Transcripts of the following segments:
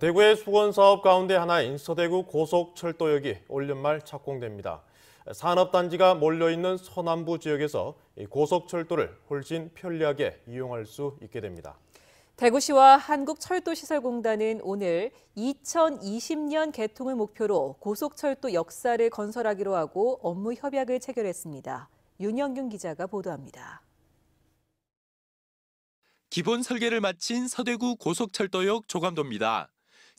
대구의 수건 사업 가운데 하나 인서대구 고속철도역이 올 연말 착공됩니다. 산업단지가 몰려있는 서남부 지역에서 고속철도를 훨씬 편리하게 이용할 수 있게 됩니다. 대구시와 한국철도시설공단은 오늘 2020년 개통을 목표로 고속철도 역사를 건설하기로 하고 업무 협약을 체결했습니다. 윤영균 기자가 보도합니다. 기본 설계를 마친 서대구 고속철도역 조감도입니다.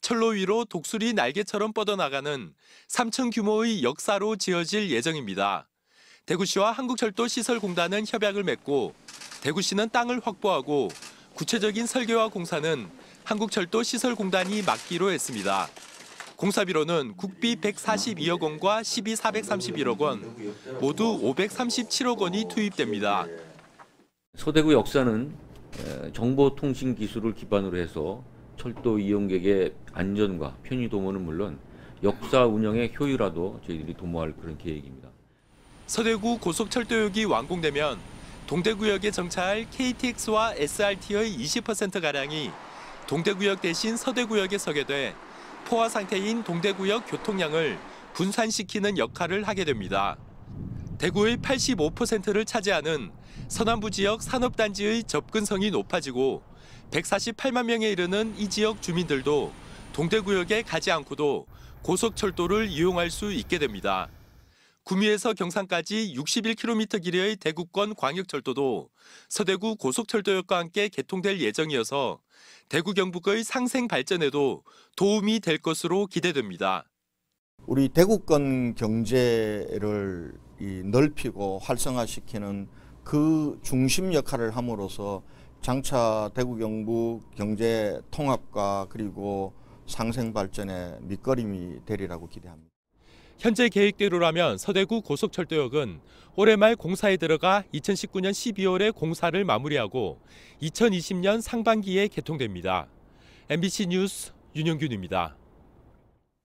철로 위로 독수리 날개처럼 뻗어나가는 3층 규모의 역사로 지어질 예정입니다. 대구시와 한국철도시설공단은 협약을 맺고 대구시는 땅을 확보하고 구체적인 설계와 공사는 한국철도시설공단이 맡기로 했습니다. 공사비로는 국비 142억 원과 시비 431억 원, 모두 537억 원이 투입됩니다. 서대구 역사는 정보통신 기술을 기반으로 해서 철도 이용객의 안전과 편의 도모는 물론 역사 운영의 효율화도 저희들이 도모할 그런 계획입니다. 서대구 고속철도역이 완공되면 동대구역에 정차할 KTX와 SRT의 20%가량이 동대구역 대신 서대구역에 서게 돼 포화 상태인 동대구역 교통량을 분산시키는 역할을 하게 됩니다. 대구의 85%를 차지하는 서남부 지역 산업단지의 접근성이 높아지고 148만 명에 이르는 이 지역 주민들도 동대구역에 가지 않고도 고속철도를 이용할 수 있게 됩니다. 구미에서 경산까지 61km 길이의 대구권 광역철도도 서대구 고속철도역과 함께 개통될 예정이어서 대구 경북의 상생 발전에도 도움이 될 것으로 기대됩니다. 우리 대구권 경제를 넓히고 활성화시키는 그 중심 역할을 함으로써 장차 대구 경북 경제 통합과 그리고 상생 발전의 밑거름이 되리라고 기대합니다. 현재 계획대로라면 서대구 고속철도역은 올해 말 공사에 들어가 2019년 12월에 공사를 마무리하고 2020년 상반기에 개통됩니다. MBC 뉴스 윤영균입니다.